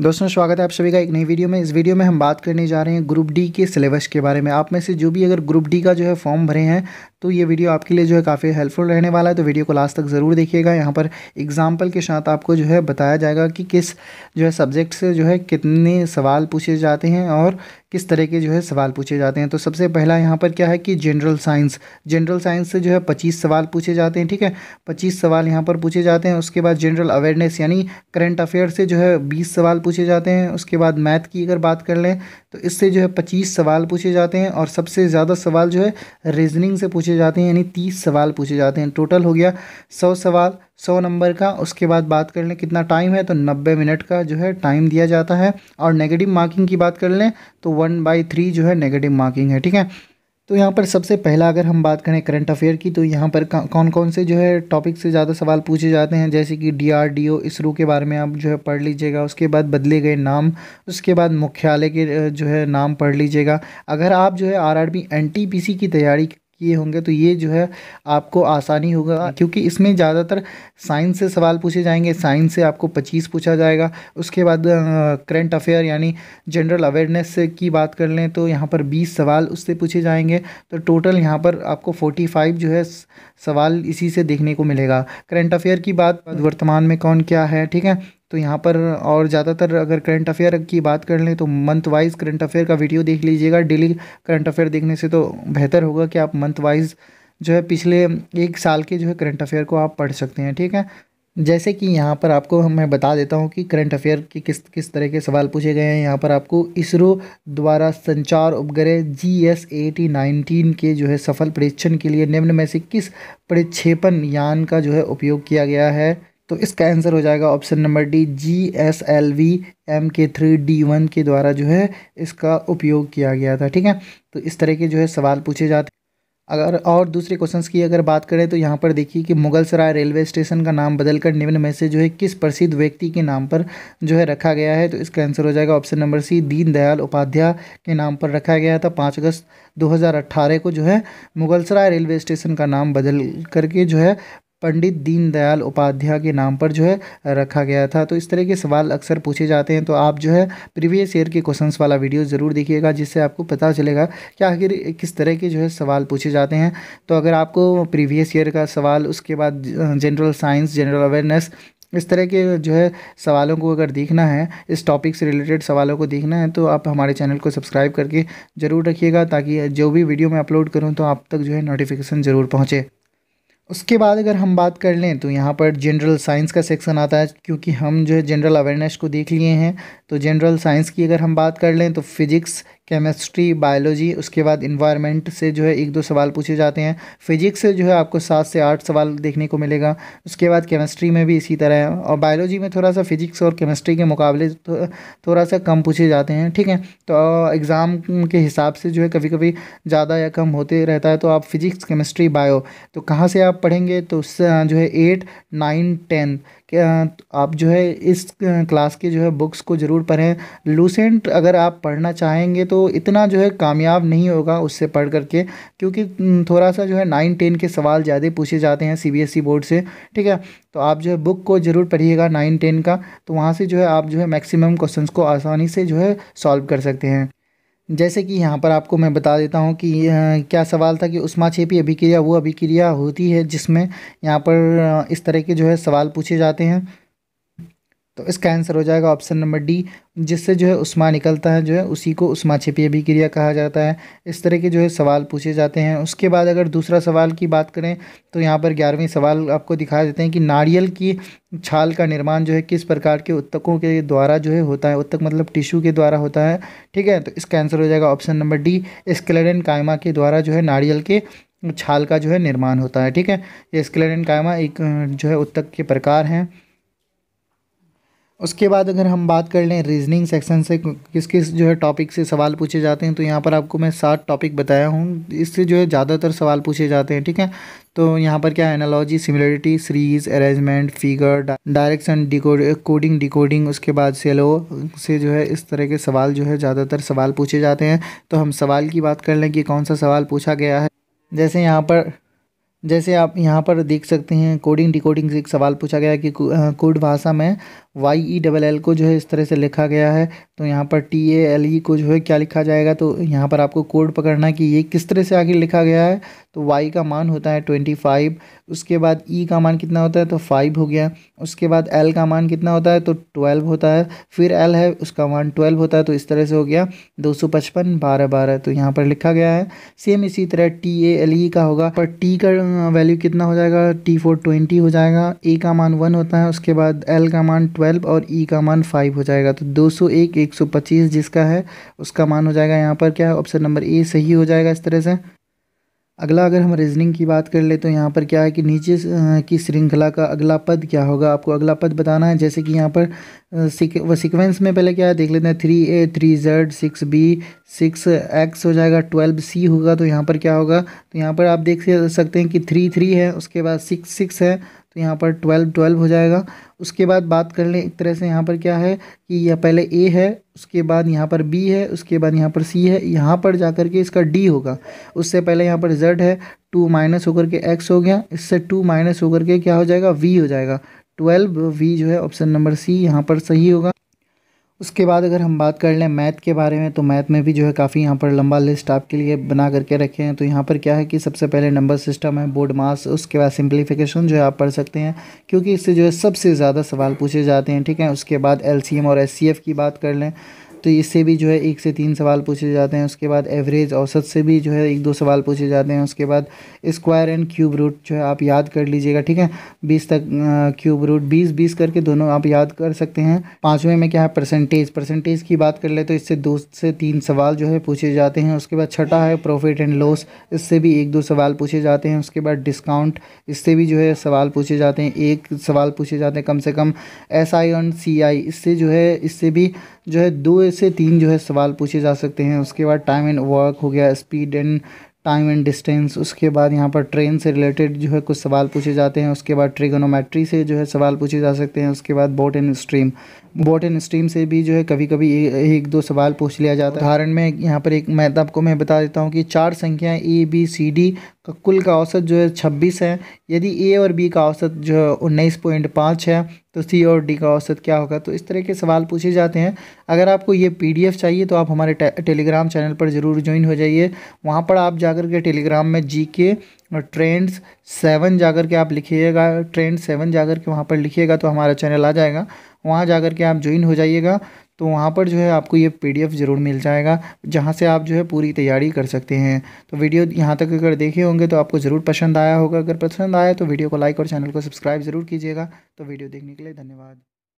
दोस्तों स्वागत है आप सभी का एक नई वीडियो में इस वीडियो में हम बात करने जा रहे हैं ग्रुप डी के सिलेबस के बारे में आप में से जो भी अगर ग्रुप डी का जो है फॉर्म भरे हैं तो ये वीडियो आपके लिए जो है काफ़ी हेल्पफुल रहने वाला है तो वीडियो को लास्ट तक ज़रूर देखिएगा यहाँ पर एग्जाम्पल के साथ आपको जो है बताया जाएगा कि किस जो है सब्जेक्ट से जो है कितने सवाल पूछे जाते हैं और किस तरह के जो है सवाल पूछे जाते हैं तो सबसे पहला यहाँ पर क्या है कि जनरल साइंस जनरल साइंस से जो है पच्चीस सवाल पूछे जाते हैं ठीक है पच्चीस सवाल यहाँ पर पूछे जाते हैं उसके बाद जनरल अवेयरनेस यानी करंट अफेयर से जो है बीस सवाल पूछे जाते हैं उसके बाद मैथ की अगर बात कर लें तो इससे जो है पच्चीस सवाल पूछे जाते हैं और सबसे ज़्यादा सवाल जो है रीजनिंग से पूछे पूछे जाते हैं यानी तीस सवाल पूछे जाते हैं टोटल हो गया सौ सवाल सौ नंबर का उसके बाद बात कर लें कितना टाइम है तो नब्बे मिनट का जो है टाइम दिया जाता है और नेगेटिव मार्किंग की बात कर लें तो वन बाई थ्री जो है नेगेटिव मार्किंग है ठीक है तो यहाँ पर सबसे पहला अगर हम बात करें करंट अफेयर की तो यहाँ पर कौन कौन से जो है टॉपिक से ज़्यादा सवाल पूछे जाते हैं जैसे कि डीआरडीओ इसरो के बारे में आप जो है पढ़ लीजिएगा उसके बाद बदले गए नाम उसके बाद मुख्यालय के जो है नाम पढ़ लीजिएगा अगर आप जो है आरआरबी एनटीपीसी की तैयारी किए होंगे तो ये जो है आपको आसानी होगा क्योंकि इसमें ज़्यादातर साइंस से सवाल पूछे जाएंगे साइंस से आपको पच्चीस पूछा जाएगा उसके बाद करंट अफेयर यानी जनरल अवेयरनेस की बात कर लें तो यहाँ पर बीस सवाल उससे पूछे जाएंगे तो टोटल यहाँ पर आपको फोर्टी फाइव जो है सवाल इसी से देखने को मिलेगा करंट अफेयर की बात वर्तमान में कौन क्या है ठीक है तो यहाँ पर और ज़्यादातर अगर करंट अफेयर की बात कर लें तो मंथ वाइज करंट अफेयर का वीडियो देख लीजिएगा डेली करंट अफेयर देखने से तो बेहतर होगा कि आप मंथ वाइज जो है पिछले एक साल के जो है करंट अफेयर को आप पढ़ सकते हैं ठीक है जैसे कि यहाँ पर आपको मैं बता देता हूँ कि करंट अफेयर के किस किस तरह के सवाल पूछे गए हैं यहाँ पर आपको इसरो द्वारा संचार उपग्रह जी एस एटी नाइनटीन के जो है सफल परीक्षण के लिए निम्न में से किस प्रक्षेपण यान का जो है उपयोग किया गया है तो इसका आंसर हो जाएगा option number D G S L V M K three D one के द्वारा जो है इसका उपयोग किया गया था ठीक है तो इस तरह के जो है सवाल पूछे जाते अगर और दूसरे क्वेश्चंस की अगर बात करें तो यहाँ पर देखिए कि मुगलसराय रेलवे स्टेशन का नाम बदलकर निम्न में से जो है किस प्रसिद्ध व्यक्ति के नाम पर जो है रखा गया है तो इसका आंसर हो जाएगा option number C Deendayal Upadhyay के नाम पर रखा गया था पाँच अगस्त 2018 को जो है मुगलसराय रेलवे स्टेशन का नाम बदल करके जो है पंडित दीनदयाल उपाध्याय के नाम पर जो है रखा गया था तो इस तरह के सवाल अक्सर पूछे जाते हैं तो आप जो है प्रीवियस ईयर के क्वेश्चंस वाला वीडियो ज़रूर देखिएगा जिससे आपको पता चलेगा कि आखिर किस तरह के जो है सवाल पूछे जाते हैं तो अगर आपको प्रीवियस ईयर का सवाल उसके बाद जनरल साइंस जनरल अवेयरनेस इस तरह के जो है सवालों को अगर देखना है इस टॉपिक से रिलेटेड सवालों को देखना है तो आप हमारे चैनल को सब्सक्राइब करके ज़रूर रखिएगा ताकि जो भी वीडियो मैं अपलोड करूँ तो आप तक जो है नोटिफिकेशन ज़रूर पहुँचे उसके बाद अगर हम बात कर लें तो यहाँ पर जनरल साइंस का सेक्शन आता है क्योंकि हम जो है जनरल अवेयरनेस को देख लिए हैं तो जनरल साइंस की अगर हम बात कर लें तो फिजिक्स केमिस्ट्री बायोलॉजी उसके बाद इन्वायरमेंट से जो है एक दो सवाल पूछे जाते हैं फिजिक्स से जो है आपको सात से आठ सवाल देखने को मिलेगा उसके बाद केमिस्ट्री में भी इसी तरह है और बायोलॉजी में थोड़ा सा फिजिक्स और केमिस्ट्री के मुकाबले तो, थोड़ा सा कम पूछे जाते हैं ठीक है तो एग्ज़ाम के हिसाब से जो है कभी कभी ज़्यादा या कम होते रहता है तो आप फिजिक्स केमिस्ट्री बायो तो कहाँ से आप पढ़ेंगे तो जो है एट नाइन टेन आप जो है इस क्लास के जो है बुक्स को ज़रूर पढ़ें लूसेंट अगर आप पढ़ना चाहेंगे तो इतना जो है कामयाब नहीं होगा उससे पढ़ करके क्योंकि थोड़ा सा जो है नाइन टेन के सवाल ज़्यादा पूछे जाते हैं सीबीएसई बोर्ड e से ठीक है तो आप जो है बुक को ज़रूर पढ़िएगा नाइन टेन का तो वहाँ से जो है आप जो है मैक्सिमम क्वेश्चन को आसानी से जो है सॉल्व कर सकते हैं जैसे कि यहाँ पर आपको मैं बता देता हूँ कि क्या सवाल था कि उष्माक्षेपी अभिक्रिया वो अभिक्रिया होती है जिसमें यहाँ पर इस तरह के जो है सवाल पूछे जाते हैं तो इसका आंसर हो जाएगा ऑप्शन नंबर डी जिससे जो है उस्मा निकलता है जो है उसी को उस्मा छिपी अभिक्रिया कहा जाता है इस तरह के जो है सवाल पूछे जाते हैं उसके बाद अगर दूसरा सवाल की बात करें तो यहाँ पर ग्यारहवीं सवाल आपको दिखा देते हैं कि नारियल की छाल का निर्माण जो है किस प्रकार के उत्तकों के द्वारा जो है होता है उत्तक मतलब टिश्यू के द्वारा होता है ठीक है तो इसका आंसर हो जाएगा ऑप्शन नंबर डी स्क्लेडन कायमा के द्वारा जो है नारियल के छाल का जो है निर्माण होता है ठीक है ये स्केलेडन कायमा एक जो है उत्तक के प्रकार हैं उसके बाद अगर हम बात कर लें रीजनिंग सेक्शन से किस किस जो है टॉपिक से सवाल पूछे जाते हैं तो यहाँ पर आपको मैं सात टॉपिक बताया हूँ इससे जो है ज़्यादातर सवाल पूछे जाते हैं ठीक है तो यहाँ पर क्या analogy similarity series arrangement figure direction decode coding decoding उसके बाद सेलो से जो है इस तरह के सवाल जो है ज़्यादातर सवाल पूछे जाते हैं तो हम सवाल की बात कर लें कि कौन सा सवाल पूछा गया है जैसे यहाँ पर जैसे आप यहाँ पर देख सकते हैं कोडिंग डिकोडिंग से एक सवाल पूछा गया कि कोड भाषा में वाई ई डबल एल को जो है इस तरह से लिखा गया है तो यहाँ पर टी ए एल ई को जो है क्या लिखा जाएगा तो यहाँ पर आपको कोड पकड़ना है कि ये किस तरह से आगे लिखा गया है तो वाई का मान होता है ट्वेंटी फाइव उसके बाद ई e का मान कितना होता है तो फाइव हो गया उसके बाद एल का मान कितना होता है तो ट्वेल्व होता है फिर एल है उसका मान ट्वेल्व होता है तो इस तरह से हो गया दो सौ पचपन बारह बारह तो यहाँ पर लिखा गया है सेम इसी तरह टी ए एल ई का होगा पर टी का वैल्यू कितना हो जाएगा टी फोर ट्वेंटी हो जाएगा ए का मान वन होता है उसके बाद एल का मान ट्वेल्व और ई e का मान फाइव हो जाएगा तो दो सौ एक एक सौ पच्चीस जिसका है उसका मान हो जाएगा यहाँ पर क्या ऑप्शन नंबर ए सही हो जाएगा इस तरह से अगला अगर हम रीजनिंग की बात कर ले तो यहाँ पर क्या है कि नीचे की श्रृंखला का अगला पद क्या होगा आपको अगला पद बताना है जैसे कि यहाँ पर व सिक्वेंस में पहले क्या है देख लेते हैं three A three Z six B six X हो जाएगा ट्वेल्व सी होगा तो यहाँ पर क्या होगा तो यहाँ पर आप देख सकते हैं कि थ्री थ्री है उसके बाद सिक्स सिक्स है तो यहाँ पर ट्वेल्व ट्वेल्व हो जाएगा उसके बाद बात कर लें एक तरह से यहाँ पर क्या है कि यह पहले ए है उसके बाद यहाँ पर बी है उसके बाद यहाँ पर सी है यहाँ पर जा कर के इसका डी होगा उससे पहले यहाँ पर जेड है टू माइनस होकर के एक्स हो गया इससे टू माइनस होकर के क्या हो जाएगा वी हो जाएगा ट्वेल्व वी जो है ऑप्शन नंबर सी यहाँ पर सही होगा उसके बाद अगर हम बात कर लें मैथ के बारे में तो मैथ में भी जो है काफ़ी यहाँ पर लंबा लिस्ट आपके लिए बना करके रखे हैं तो यहाँ पर क्या है कि सबसे पहले नंबर सिस्टम है बोर्ड मास उसके बाद सिंप्लीफिकेशन जो है आप पढ़ सकते हैं क्योंकि इससे जो है सबसे ज़्यादा सवाल पूछे जाते हैं ठीक है उसके बाद एल और एस की बात कर लें तो इससे भी जो है एक से तीन सवाल पूछे जाते हैं उसके बाद एवरेज औसत से भी जो है एक दो सवाल पूछे जाते हैं उसके बाद स्क्वायर एंड क्यूब रूट जो है आप याद कर लीजिएगा ठीक है बीस तक क्यूब रूट बीस बीस करके दोनों आप याद कर सकते हैं पाँचवें में क्या है परसेंटेज परसेंटेज की बात कर ले तो इससे दो से तीन सवाल जो है पूछे जाते हैं उसके बाद छठा है प्रॉफिट एंड लॉस इससे भी एक दो सवाल पूछे जाते हैं उसके बाद डिस्काउंट इससे भी जो है सवाल पूछे जाते हैं एक सवाल पूछे जाते हैं कम से कम एस आई एंड सी आई इससे जो है इससे भी जो है दो से तीन जो है सवाल पूछे जा सकते हैं उसके बाद टाइम एंड वर्क हो गया speed and time and distance उसके बाद यहाँ पर ट्रेन से रिलेटेड जो है कुछ सवाल पूछे जाते हैं उसके बाद ट्रिगोनोमेट्री से जो है सवाल पूछे जा सकते हैं उसके बाद boat and stream boat and stream से भी जो है कभी कभी ए, एक दो सवाल पूछ लिया जाता है उदाहरण में यहाँ पर एक मैं आपको मैं बता देता हूँ कि चार संख्याएं ए बी सी डी तो कुल का औसत जो है छब्बीस है यदि ए और बी का औसत जो है उन्नीस पॉइंट पाँच है तो सी और डी का औसत क्या होगा तो इस तरह के सवाल पूछे जाते हैं अगर आपको ये पीडीएफ चाहिए तो आप हमारे टे, टेलीग्राम चैनल पर ज़रूर ज्वाइन हो जाइए वहाँ पर आप जाकर के टेलीग्राम में जी के और ट्रेंड्स सेवन जाकर के आप लिखिएगा ट्रेंड सेवन जाकर के वहाँ पर लिखिएगा तो हमारा चैनल आ जाएगा वहाँ जाकर के आप ज्वाइन हो जाइएगा तो वहाँ पर जो है आपको ये पीडीएफ ज़रूर मिल जाएगा जहाँ से आप जो है पूरी तैयारी कर सकते हैं तो वीडियो यहाँ तक अगर देखे होंगे तो आपको ज़रूर पसंद आया होगा अगर पसंद आया तो वीडियो को लाइक और चैनल को सब्सक्राइब ज़रूर कीजिएगा तो वीडियो देखने के लिए धन्यवाद